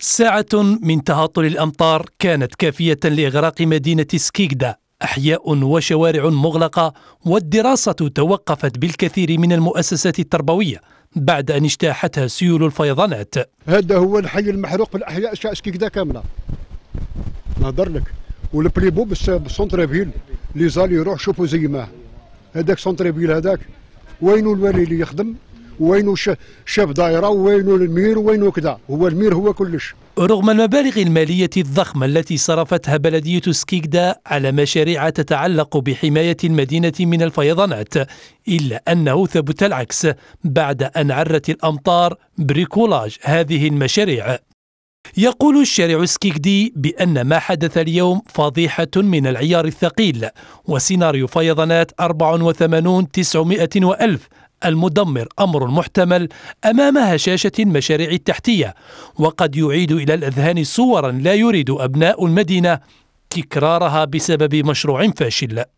ساعة من تهطل الأمطار كانت كافية لإغراق مدينة سكيكدا أحياء وشوارع مغلقة والدراسة توقفت بالكثير من المؤسسات التربوية بعد أن اجتاحتها سيول الفيضانات هذا هو الحي المحروق في الأحياء سكيكدا كاملة نهضر لك والبريبو بالسونتريفيل لي زال يروح شوفوا زي ما هذاك فيل هذاك وين الوالي اللي يخدم وينو شاف دايره وينو المير وينو كذا هو المير هو كلش رغم المبالغ المالية الضخمة التي صرفتها بلدية سكيكدا على مشاريع تتعلق بحماية المدينة من الفيضانات إلا أنه ثبت العكس بعد أن عرت الأمطار بريكولاج هذه المشاريع يقول الشارع السكيكدي بأن ما حدث اليوم فضيحة من العيار الثقيل وسيناريو فيضانات 84 900 وألف المدمر أمر محتمل أمام هشاشة المشاريع التحتية وقد يعيد إلى الأذهان صورا لا يريد أبناء المدينة تكرارها بسبب مشروع فاشل